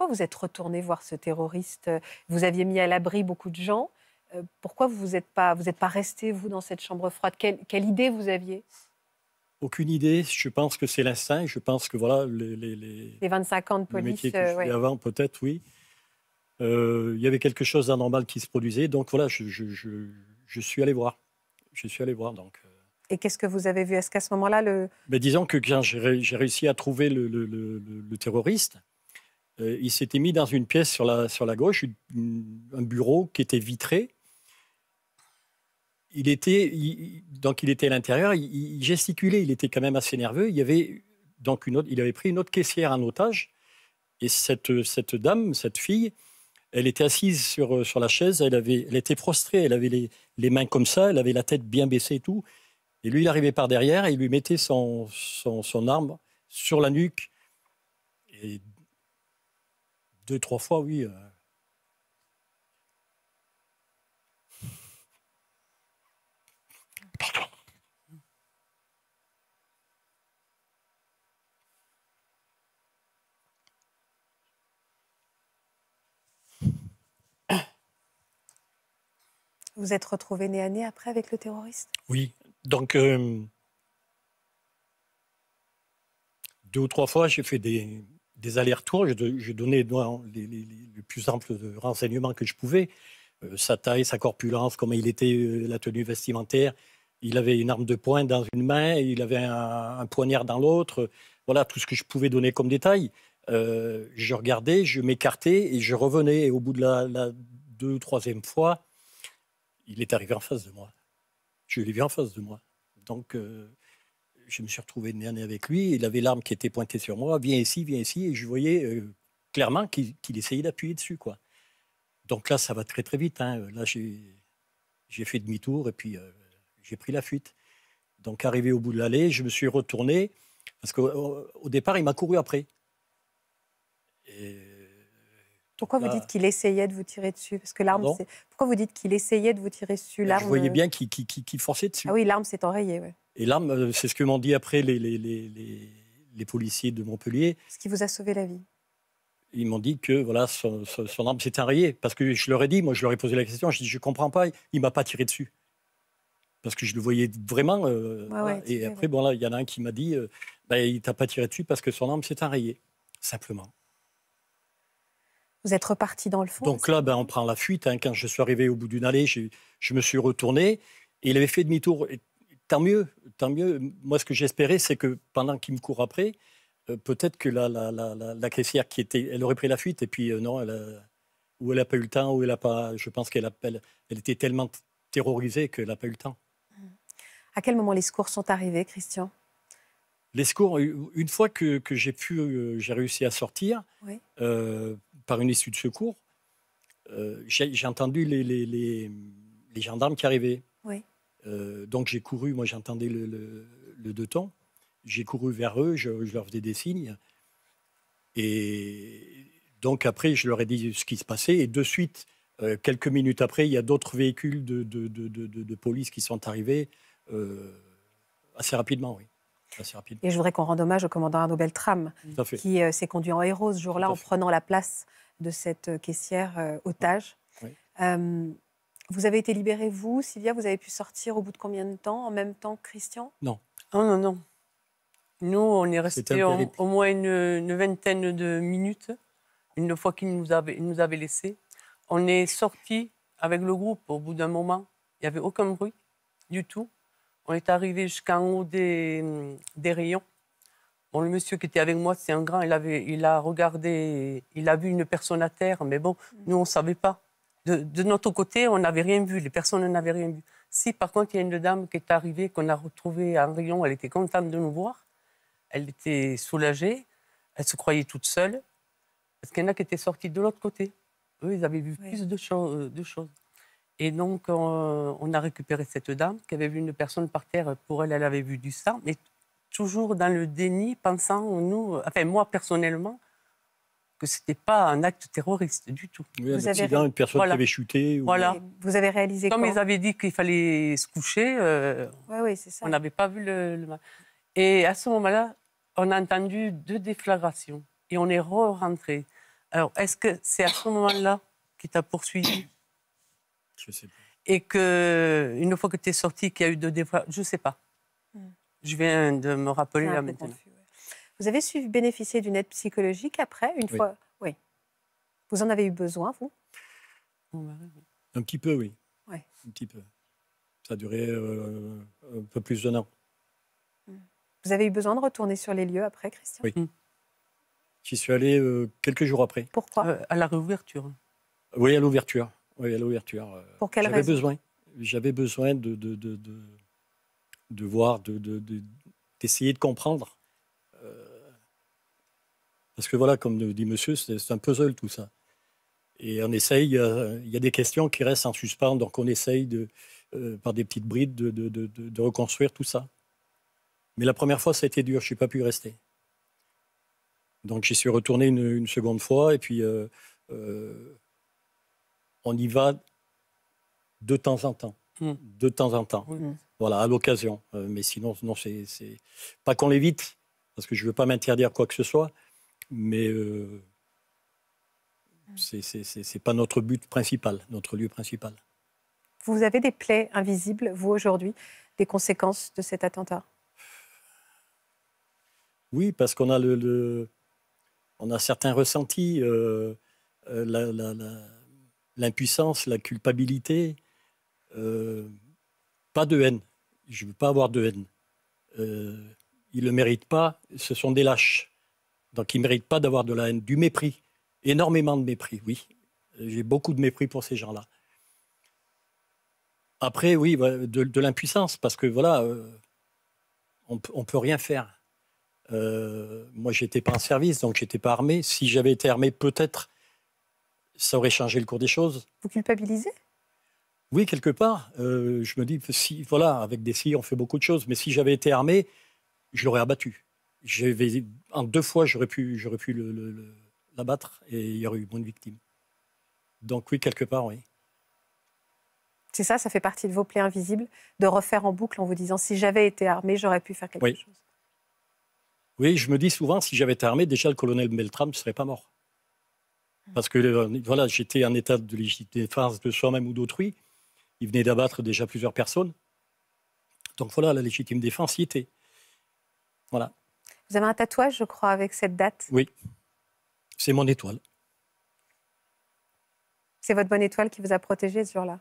pourquoi vous êtes retourné voir ce terroriste euh, Vous aviez mis à l'abri beaucoup de gens. Euh, pourquoi vous n'êtes pas, vous êtes pas resté, vous, dans cette chambre froide quelle, idée vous aviez aucune idée. Je pense que c'est l'instinct. Je pense que voilà les, les, les, 25 ans de police. Euh, avant, peut-être, oui. il y avait quelque chose d'anormal qui se produisait. Donc voilà, je, je, je, suis allé voir. Je suis allé voir donc. Et qu'est-ce que vous avez vu Est-ce qu'à ce, moment-là le ben, disons que quand j'ai réussi à trouver le, le, le terroriste, euh, il s'était mis dans une pièce sur la, sur la gauche, un bureau qui était vitré. Il était, donc il était à l'intérieur, il, gesticulait, il était quand même assez nerveux. Il, y avait, donc une autre, il avait pris une autre caissière en otage. Et cette, cette dame, cette fille, elle était assise sur, sur la chaise, elle, avait, elle était prostrée, elle avait les, les mains comme ça, elle avait la tête bien baissée et tout. Et lui, il arrivait par derrière et il lui mettait son, son, arme sur la nuque. Et deux, trois fois, oui. Euh. Vous êtes retrouvé né à nez après avec le terroriste Oui. Donc, euh, deux ou trois fois, j'ai fait des, des allers-retours. je donnais les, plus ample renseignements que je pouvais. Euh, sa taille, sa corpulence, comment il était, euh, la tenue vestimentaire. Il avait une arme de poing dans une main, il avait un, poignard dans l'autre. Voilà tout ce que je pouvais donner comme détail. Euh, je regardais, je m'écartais et je revenais. Et au bout de la, la deux ou troisième fois, il est arrivé en face de moi. Je l'ai vu en face de moi. Donc, je me suis retrouvé une avec lui. Il avait l'arme qui était pointée sur moi. Viens ici, viens ici. Et je voyais euh, clairement qu'il essayait d'appuyer dessus. quoi. Donc là, ça va très très vite. Hein. Là, j'ai fait demi-tour et puis euh, j'ai pris la fuite. Donc arrivé au bout de l'allée, je me suis retourné parce qu'au départ, il m'a couru après. Pourquoi vous dites qu'il essayait de vous tirer dessus Parce que l'arme, pourquoi vous dites qu'il essayait de vous tirer dessus Vous voyez euh bien qu'il forçait dessus. Ah oui, l'arme s'est enrayée. Ouais. Et là, euh, c'est ce que m'ont dit après les, les, policiers de Montpellier. Ce qui vous a sauvé la vie Ils m'ont dit que voilà, son, arme s'est enrayée. Parce que je leur ai dit, moi je leur ai posé la question, je dis, je comprends pas, il ne m'a pas tiré dessus. Parce que je le voyais vraiment. Euh, et après, bon, là, il y en a un qui m'a dit, il euh, ne bah, il t'a pas tiré dessus parce que son arme s'est enrayée, simplement. Vous êtes reparti dans le fond. Donc là, ben, on prend la fuite. Hein. Quand je suis arrivé au bout d'une allée, je, me suis retourné. Et il avait fait demi-tour tant mieux, tant mieux. Moi, ce que j'espérais, c'est que pendant qu'il me court après, euh, peut-être que la, la, la, caissière qui était, elle aurait pris la fuite et puis euh, non, elle ou elle n'a pas eu le temps, ou elle a pas. Je pense qu'elle elle, était tellement terrorisée qu'elle n'a pas eu le temps. À quel moment les secours sont arrivés, Christian Les secours, euh, une fois que, j'ai pu, j'ai réussi à sortir par une issue de secours, j'ai entendu les, les, les gendarmes qui arrivaient. Oui. Euh, donc j'ai couru, moi j'entendais le, deux temps, j'ai couru vers eux, je, leur faisais des signes. Et donc après, je leur ai dit ce qui se passait. Et de suite, euh, quelques minutes après, il y a d'autres véhicules de, police qui sont arrivés euh, assez rapidement, oui. Assez rapidement. Et je voudrais qu'on rende hommage au commandant Arnaud Beltrame, qui s'est conduit en héros ce jour-là en prenant la place de cette caissière otage. Oui. Vous avez été libéré, vous, Sylvia Vous avez pu sortir au bout de combien de temps En même temps que Christian Non. Oh non, non. Nous, on est resté au moins une, vingtaine de minutes, une fois qu'il nous avait, nous avait laissés. On est sorti avec le groupe au bout d'un moment. Il n'y avait aucun bruit du tout. On est arrivé jusqu'en haut des, mm, des, rayons. Bon, le monsieur qui était avec moi, c'est un grand, il, avait, il a regardé, il a vu une personne à terre, mais bon, mm. nous, on ne savait pas. De, notre côté, on n'avait rien vu, les personnes n'avaient rien vu. Si par contre il y a une dame qui est arrivée, qu'on a retrouvée en Rion, elle était contente de nous voir, elle était soulagée, elle se croyait toute seule, parce qu'il y en a qui étaient sortis de l'autre côté. Eux, ils avaient vu plus euh, de, choses. Et donc, on, on a récupéré cette dame qui avait vu une personne par terre. Pour elle, elle avait vu du sang, mais toujours dans le déni, pensant, nous, enfin, moi personnellement, que ce n'était pas un acte terroriste du tout. Oui, un accident, une personne qui avait chuté. Voilà. Vous avez réalisé Comme ils avaient dit qu'il fallait se coucher, euh, ça. on n'avait pas vu le, Et à ce moment-là, on a entendu deux déflagrations et on est re-rentré. Alors, est-ce que c'est à ce moment-là qu'il t'a poursuivi Je sais pas. Et que une fois que tu es sorti, qu'il y a eu deux déflagrations, je ne sais pas. Hmm. Je viens de me rappeler là maintenant. Vous avez su bénéficier d'une aide psychologique après, une fois Oui. Vous en avez eu besoin, vous Un petit peu, oui. Un petit peu. Ça a duré euh, un peu plus d'un an. Mm. Vous avez eu besoin de retourner sur les lieux après, Christian Oui. Mm. J'y suis allé euh, quelques jours après. Pourquoi euh, À la réouverture. Oui, à l'ouverture. Oui, à l'ouverture. Pour quelle J'avais besoin. J'avais besoin de, de, de, de, voir, d'essayer de, comprendre parce que voilà, comme dit monsieur, c'est un puzzle tout ça. Et on essaye, euh, il y a des questions qui restent en suspens, donc on essaye, de, euh, par des petites brides, de, reconstruire tout ça. Mais la première fois, ça a été dur, je n'ai pas pu rester. Donc j'y suis retourné une, seconde fois, et puis euh, on y va de temps en temps. Hmm. De temps en temps. Voilà, à l'occasion. mais sinon, non, c'est pas qu'on l'évite, parce que je ne veux pas m'interdire quoi que ce soit, mais euh, ah. ce n'est pas notre but principal, notre lieu principal. Vous avez des plaies invisibles, vous, aujourd'hui, des conséquences de cet attentat Oui, parce qu'on a, le, on a certains ressentis, euh, euh, l'impuissance, la, culpabilité, pas de haine. Je ne veux pas avoir de haine. ils ne le méritent pas, ce sont des lâches. Donc, ils ne méritent pas d'avoir de la haine, du mépris, énormément de mépris, oui. J'ai beaucoup de mépris pour ces gens-là. Après, oui, de, l'impuissance, parce que voilà, euh, on ne peut rien faire. Euh, moi, moi, n'étais pas en service, donc je n'étais pas armé. Si j'avais été armé, peut-être, ça aurait changé le cours des choses. Vous culpabilisez Oui, quelque part. Euh, je me dis, voilà, avec des si, on fait beaucoup de choses, mais si j'avais été armé, je l'aurais abattu. Vais, en deux fois, j'aurais pu, j'aurais pu l'abattre et il y aurait eu moins de victimes. Donc oui, quelque part, oui. C'est ça, ça fait partie de vos plaies invisibles, de refaire en boucle en vous disant si j'avais été armé, j'aurais pu faire quelque chose. Oui, je me dis souvent, si j'avais été armé, déjà le colonel Beltram ne serait pas mort. Hum. Parce que euh, voilà, j'étais en état de légitime défense de soi-même ou d'autrui. Il venait d'abattre déjà plusieurs personnes. Donc voilà, la légitime défense y était. Voilà. Vous avez un tatouage, je crois, avec cette date Oui. C'est mon étoile. C'est votre bonne étoile qui vous a protégé ce jour-là